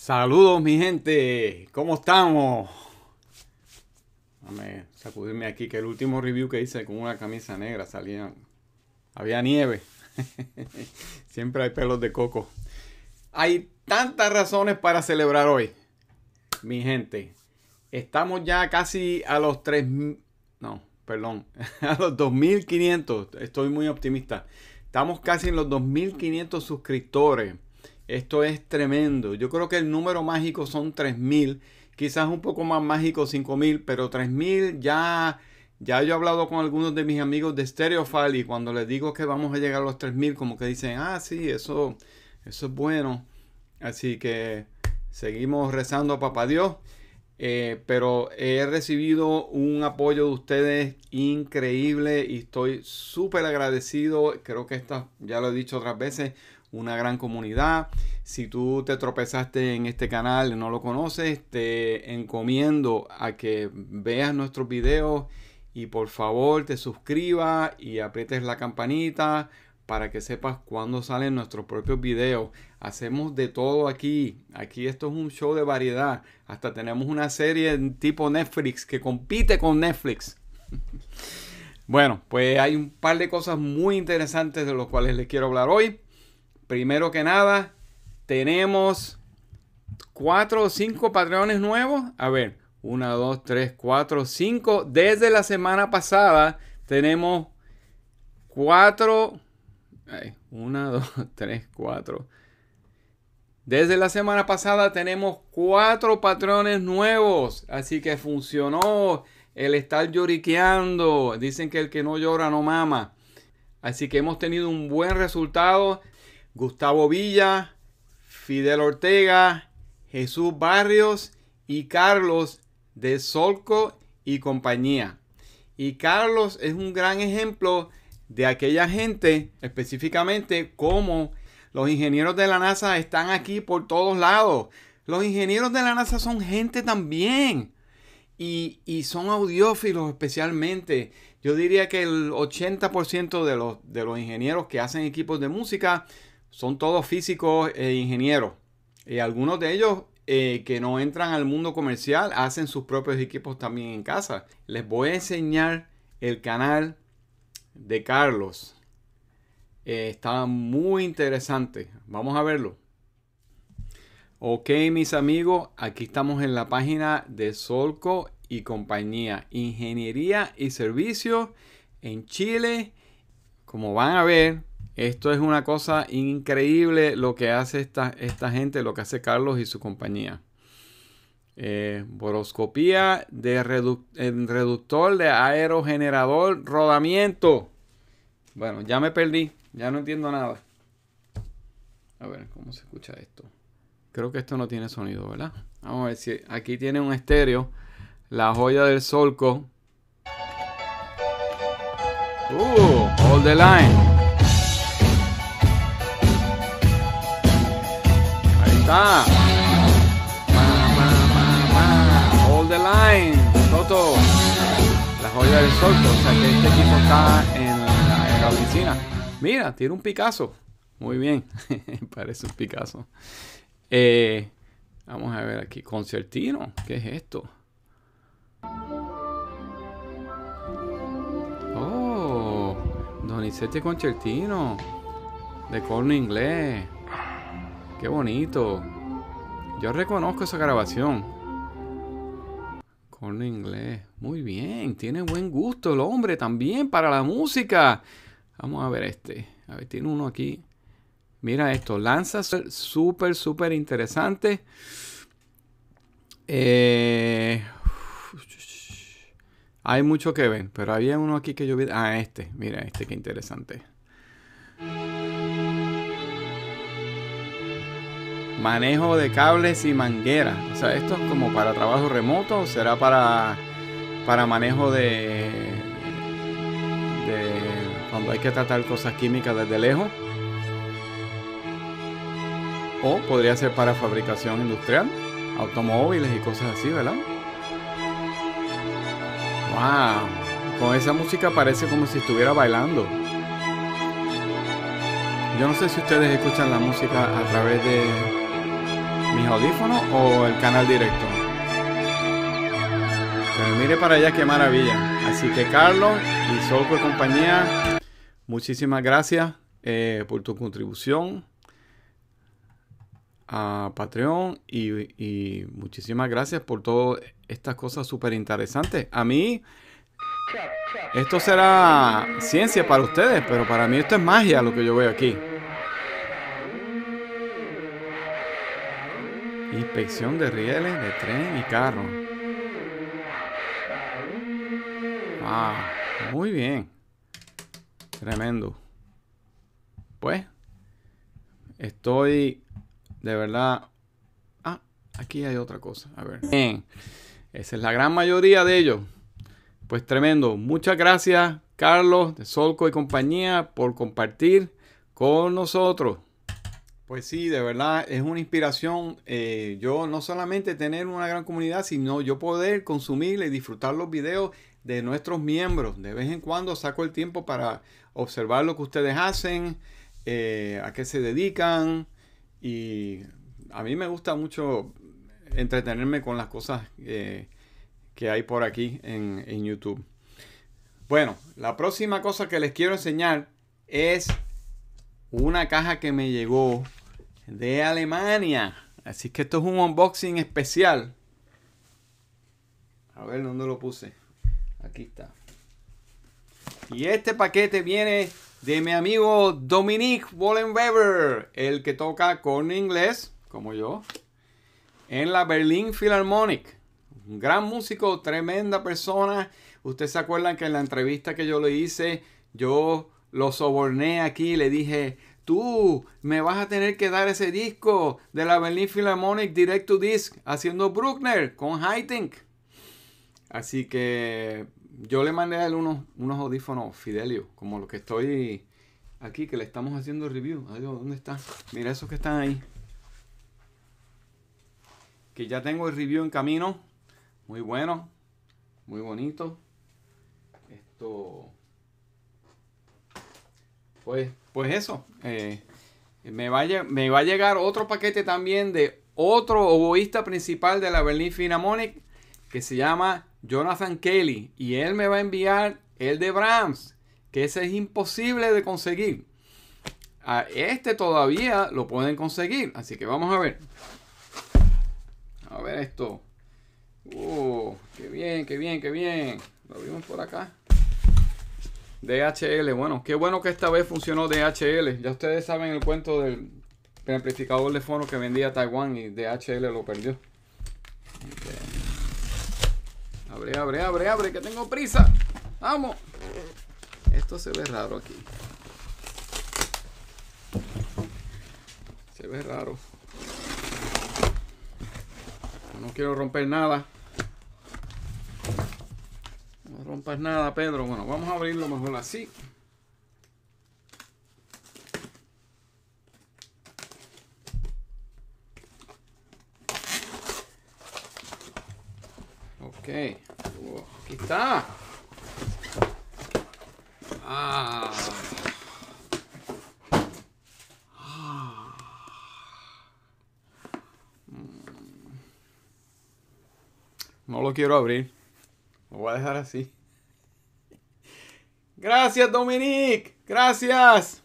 Saludos mi gente, ¿cómo estamos? Dame sacudirme aquí que el último review que hice con una camisa negra salía, había nieve. Siempre hay pelos de coco. Hay tantas razones para celebrar hoy, mi gente. Estamos ya casi a los 3000 no, perdón, a los 2500. Estoy muy optimista. Estamos casi en los 2500 suscriptores esto es tremendo. Yo creo que el número mágico son 3000, quizás un poco más mágico 5000, pero 3000 ya ya yo he hablado con algunos de mis amigos de Stereofile y cuando les digo que vamos a llegar a los 3000 como que dicen, "Ah, sí, eso eso es bueno." Así que seguimos rezando a papá Dios. Eh, pero he recibido un apoyo de ustedes increíble y estoy súper agradecido. Creo que esta, ya lo he dicho otras veces, una gran comunidad. Si tú te tropezaste en este canal y no lo conoces, te encomiendo a que veas nuestros videos y por favor te suscribas y aprietes la campanita para que sepas cuándo salen nuestros propios videos. Hacemos de todo aquí. Aquí esto es un show de variedad. Hasta tenemos una serie tipo Netflix que compite con Netflix. bueno, pues hay un par de cosas muy interesantes de los cuales les quiero hablar hoy primero que nada, tenemos 4 o 5 Patreones nuevos. A ver, 1, 2, 3, 4, 5. Desde la semana pasada tenemos 4. 1, 2, 3, 4. Desde la semana pasada tenemos 4 patrones nuevos. Así que funcionó el estar lloriqueando. Dicen que el que no llora no mama. Así que hemos tenido un buen resultado Gustavo Villa, Fidel Ortega, Jesús Barrios y Carlos de Solco y compañía. Y Carlos es un gran ejemplo de aquella gente, específicamente como los ingenieros de la NASA están aquí por todos lados. Los ingenieros de la NASA son gente también. Y, son audiófilos especialmente. Yo diría que el 80% de los, de los ingenieros que hacen equipos de música son todos físicos e ingenieros. y eh, algunos de ellos eh, que no entran al mundo comercial hacen sus propios equipos también en casa. Les voy a enseñar el canal de Carlos. Eh, está muy interesante. Vamos a verlo. Ok, mis amigos, aquí estamos en la página de Solco y compañía. Ingeniería y servicios en Chile. Como van a ver, esto es una cosa increíble lo que hace esta, esta gente, lo que hace Carlos y su compañía. Eh, boroscopía de reductor de aerogenerador rodamiento. Bueno, ya me perdí, ya no entiendo nada. A ver, ¿cómo se escucha esto? Creo que esto no tiene sonido, ¿verdad? Vamos a ver si aquí tiene un estéreo. La joya del Solco. Uh, all the line. está. All the line. Toto. La joya del sol. O sea que este equipo está en la, oficina. Mira, tiene un Picasso. Muy bien. Parece un Picasso. Eh, vamos a ver aquí. Concertino. ¿Qué es esto? Oh, Donizetti Concertino. De corno inglés. Qué bonito. Yo reconozco esa grabación. con inglés. Muy bien. Tiene buen gusto el hombre también para la música. Vamos a ver este. A ver, tiene uno aquí. Mira esto. Lanza súper, súper interesante. Eh, hay mucho que ver, pero había uno aquí que yo vi. Ah, este. Mira, este, qué interesante. manejo de cables y mangueras. O sea, esto es como para trabajo remoto, será para, para manejo de, de cuando hay que tratar cosas químicas desde lejos. O podría ser para fabricación industrial, automóviles y cosas así, ¿verdad? ¡Wow! Con esa música parece como si estuviera bailando. Yo no sé si ustedes escuchan la música a través de mis audífonos o el canal directo. Pero mire para allá qué maravilla. Así que Carlos y Solco y compañía, muchísimas gracias eh, por tu contribución a Patreon y, y muchísimas gracias por todas estas cosas súper interesantes. A mí, esto será ciencia para ustedes, pero para mí esto es magia lo que yo veo aquí. Inspección de rieles de tren y carro. Ah, muy bien. Tremendo. Pues, estoy de verdad. Ah, aquí hay otra cosa. A ver. Bien. Esa es la gran mayoría de ellos. Pues tremendo. Muchas gracias, Carlos, de Solco y compañía, por compartir con nosotros. Pues sí, de verdad es una inspiración. Eh, yo no solamente tener una gran comunidad, sino yo poder consumir y disfrutar los videos de nuestros miembros. De vez en cuando saco el tiempo para observar lo que ustedes hacen, eh, a qué se dedican. Y a mí me gusta mucho entretenerme con las cosas eh, que hay por aquí en, en YouTube. Bueno, la próxima cosa que les quiero enseñar es una caja que me llegó de Alemania. Así que esto es un unboxing especial. A ver, ¿dónde lo puse? Aquí está. Y este paquete viene de mi amigo Dominique Wollenweber, el que toca con inglés, como yo, en la Berlin Philharmonic. Un gran músico, tremenda persona. Ustedes se acuerdan que en la entrevista que yo le hice, yo lo soborné aquí, le dije, tú me vas a tener que dar ese disco de la Berlin Philharmonic Direct to Disc haciendo Bruckner con Haydn. Así que yo le mandé a él unos, audífonos Fidelio, como los que estoy aquí, que le estamos haciendo review. Adiós, ¿dónde está? Mira esos que están ahí. Que ya tengo el review en camino. Muy bueno. Muy bonito. Esto pues, pues eso. Eh, me, va a, llegar otro paquete también de otro oboísta principal de la Berlin Philharmonic que se llama Jonathan Kelly. Y él me va a enviar el de Brahms, que ese es imposible de conseguir. A este todavía lo pueden conseguir. Así que vamos a ver. A ver esto. Oh, qué bien, qué bien, qué bien. Lo vimos por acá. DHL, bueno, qué bueno que esta vez funcionó DHL. Ya ustedes saben el cuento del amplificador de fono que vendía Taiwán y DHL lo perdió. Abre, abre, abre, abre, que tengo prisa. Vamos. Esto se ve raro aquí. Se ve raro. No quiero romper nada pues nada, Pedro. Bueno, vamos a abrirlo mejor así. Ok. Oh, aquí está. Ah. Mm. No lo quiero abrir. Lo voy a dejar así. Gracias, Dominique. Gracias.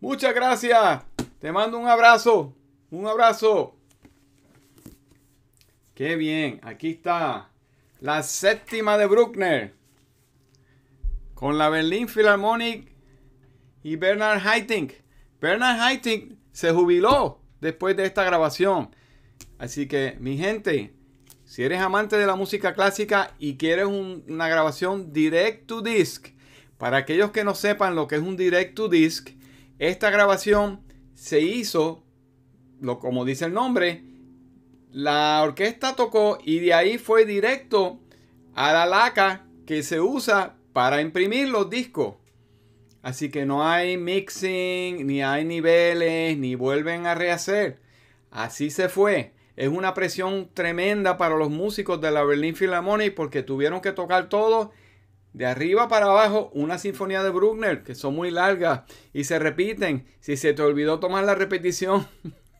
Muchas gracias. Te mando un abrazo. Un abrazo. Qué bien. Aquí está. La séptima de Bruckner. Con la Berlin Philharmonic y Bernard Haitink. Bernard Haitink se jubiló después de esta grabación. Así que, mi gente, si eres amante de la música clásica y quieres una grabación direct to disc, para aquellos que no sepan lo que es un direct to disc, esta grabación se hizo, lo, como dice el nombre, la orquesta tocó y de ahí fue directo a la laca que se usa para imprimir los discos. Así que no hay mixing, ni hay niveles, ni vuelven a rehacer. Así se fue. Es una presión tremenda para los músicos de la Berlin Philharmonic porque tuvieron que tocar todo de arriba para abajo, una sinfonía de Bruckner, que son muy largas y se repiten. Si se te olvidó tomar la repetición,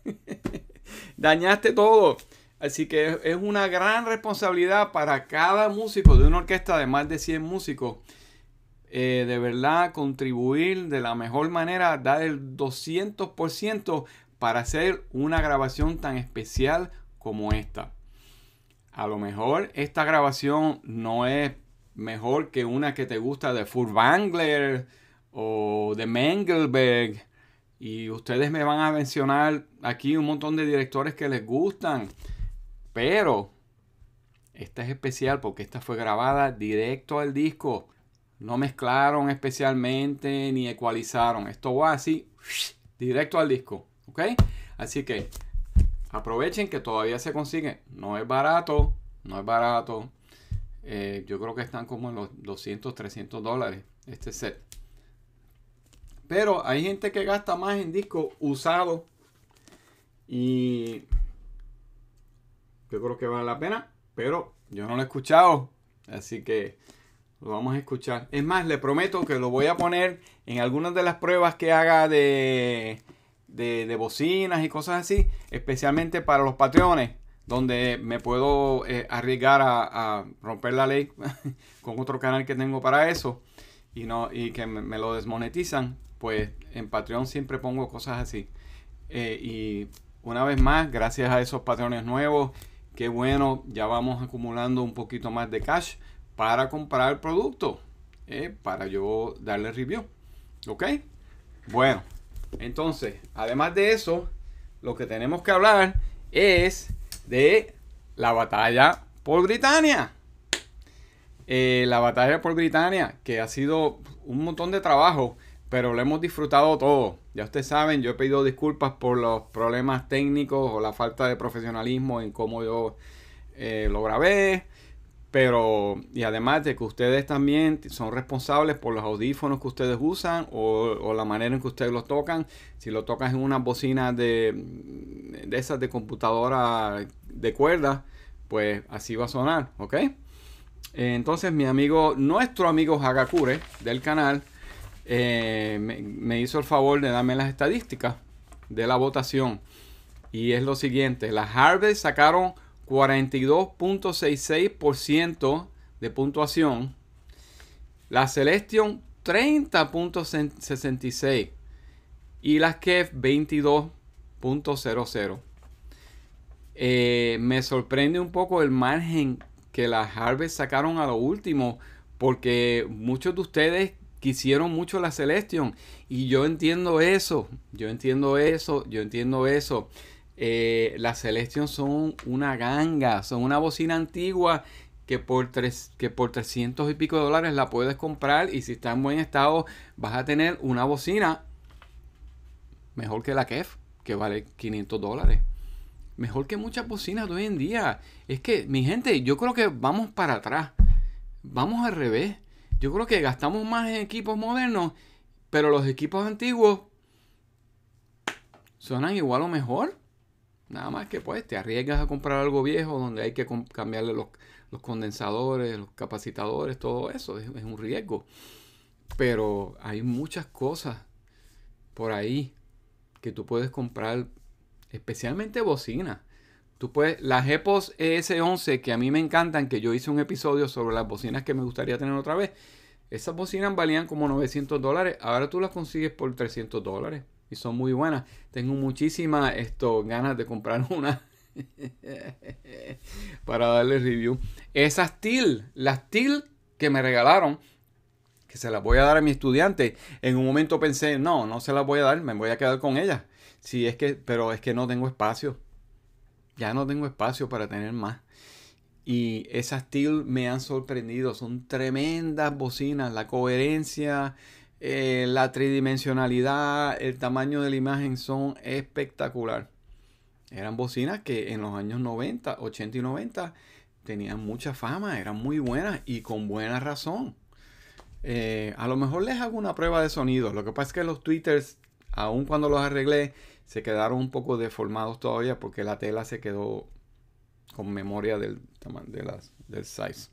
dañaste todo. Así que es una gran responsabilidad para cada músico de una orquesta de más de 100 músicos. Eh, de verdad, contribuir de la mejor manera, dar el 200% para hacer una grabación tan especial como esta. A lo mejor esta grabación no es mejor que una que te gusta de Bangler o de Mengelberg. Y ustedes me van a mencionar aquí un montón de directores que les gustan. Pero esta es especial porque esta fue grabada directo al disco. No mezclaron especialmente ni ecualizaron. Esto va así, directo al disco. ¿Ok? Así que aprovechen que todavía se consigue. No es barato, no es barato. Eh, yo creo que están como en los 200, 300 dólares este set. Pero hay gente que gasta más en disco usado Y yo creo que vale la pena. Pero yo no lo he escuchado. Así que lo vamos a escuchar. Es más, le prometo que lo voy a poner en algunas de las pruebas que haga de, de, de bocinas y cosas así. Especialmente para los patrones donde me puedo eh, arriesgar a, romper la ley con otro canal que tengo para eso y, no, y que me, lo desmonetizan, pues en Patreon siempre pongo cosas así. Eh, y una vez más, gracias a esos patrones nuevos, qué bueno, ya vamos acumulando un poquito más de cash para comprar el producto, eh, para yo darle review. ¿Ok? Bueno, entonces, además de eso, lo que tenemos que hablar es de la batalla por Britania. Eh, la batalla por Britania, que ha sido un montón de trabajo, pero lo hemos disfrutado todo. Ya ustedes saben, yo he pedido disculpas por los problemas técnicos o la falta de profesionalismo en cómo yo eh, lo grabé. Pero, y además de que ustedes también son responsables por los audífonos que ustedes usan o, la manera en que ustedes los tocan. Si lo tocan en una bocina de, esas de computadora de cuerda, pues así va a sonar, ¿ok? Entonces mi amigo, nuestro amigo Hagakure del canal, eh, me, hizo el favor de darme las estadísticas de la votación. Y es lo siguiente, las Harvest sacaron 42.66% de puntuación. La Celestion 30.66 y las KEF 22.00. me sorprende un poco el margen que las Harvest sacaron a lo último porque muchos de ustedes quisieron mucho la Celestion y yo entiendo eso, yo entiendo eso, yo entiendo eso. Eh, las Celestion son una ganga, son una bocina antigua que por, que por 300 y pico de dólares la puedes comprar y si está en buen estado vas a tener una bocina mejor que la KEF, que vale 500 dólares. Mejor que muchas bocinas de hoy en día. Es que, mi gente, yo creo que vamos para atrás. Vamos al revés. Yo creo que gastamos más en equipos modernos, pero los equipos antiguos suenan igual o mejor. Nada más que pues te arriesgas a comprar algo viejo donde hay que cambiarle los, condensadores, los capacitadores, todo eso. Es, es un riesgo. Pero hay muchas cosas por ahí que tú puedes comprar, especialmente bocinas. Tú puedes, las EPOS ES11 que a mí me encantan, que yo hice un episodio sobre las bocinas que me gustaría tener otra vez. Esas bocinas valían como 900 dólares. Ahora tú las consigues por 300 dólares y son muy buenas. Tengo muchísimas esto, ganas de comprar una para darle review. Esas TIL, las TIL que me regalaron, que se las voy a dar a mi estudiante. En un momento pensé, no, no se las voy a dar, me voy a quedar con ellas. Si es que, pero es que no tengo espacio. Ya no tengo espacio para tener más. Y esas TIL me han sorprendido. Son tremendas bocinas. La coherencia, eh, la tridimensionalidad, el tamaño de la imagen son espectacular. Eran bocinas que en los años 90, 80 y 90 tenían mucha fama, eran muy buenas y con buena razón. Eh, a lo mejor les hago una prueba de sonido. Lo que pasa es que los tweeters, aun cuando los arreglé, se quedaron un poco deformados todavía porque la tela se quedó con memoria del, las del size.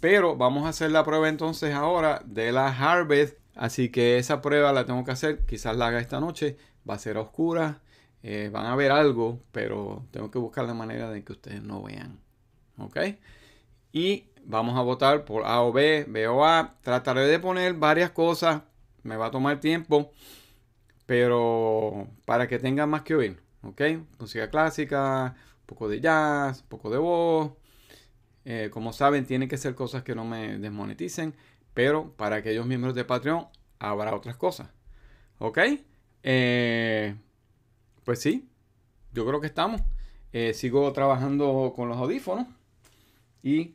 Pero vamos a hacer la prueba entonces ahora de la Harvest. Así que esa prueba la tengo que hacer. Quizás la haga esta noche. Va a ser oscura. Eh, van a ver algo. Pero tengo que buscar la manera de que ustedes no vean. ¿Ok? Y vamos a votar por A o B, B o A. Trataré de poner varias cosas. Me va a tomar tiempo. Pero para que tengan más que oír. ¿Ok? Música clásica. Un poco de jazz. Un poco de voz eh, como saben, tienen que ser cosas que no me desmoneticen, pero para aquellos miembros de Patreon habrá otras cosas. ¿Ok? Eh, pues sí, yo creo que estamos. Eh, sigo trabajando con los audífonos y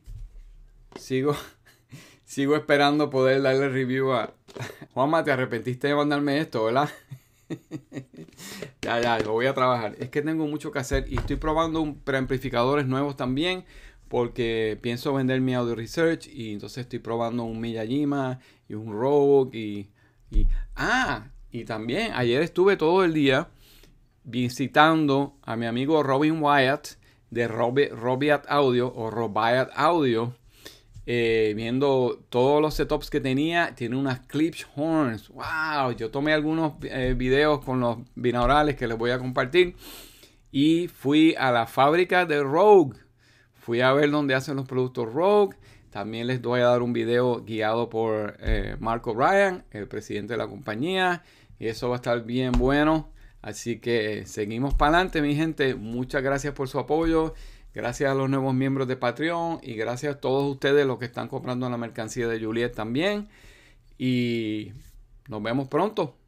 sigo, sigo esperando poder darle review a... Juanma, te arrepentiste de mandarme esto, ¿verdad? ya, ya, lo voy a trabajar. Es que tengo mucho que hacer y estoy probando un preamplificadores nuevos también porque pienso vender mi audio research y entonces estoy probando un Miyajima y un Rogue y, Ah, y también ayer estuve todo el día visitando a mi amigo Robin Wyatt de Robe Robiat Audio o Robiat Audio. Eh, viendo todos los setups que tenía, tiene unas clips horns. ¡Wow! Yo tomé algunos eh, videos con los binaurales que les voy a compartir. Y fui a la fábrica de Rogue Fui a ver dónde hacen los productos Rogue. También les voy a dar un video guiado por eh, Marco Ryan, el presidente de la compañía. Y eso va a estar bien bueno. Así que seguimos para adelante, mi gente. Muchas gracias por su apoyo. Gracias a los nuevos miembros de Patreon y gracias a todos ustedes los que están comprando la mercancía de Juliet también. Y nos vemos pronto.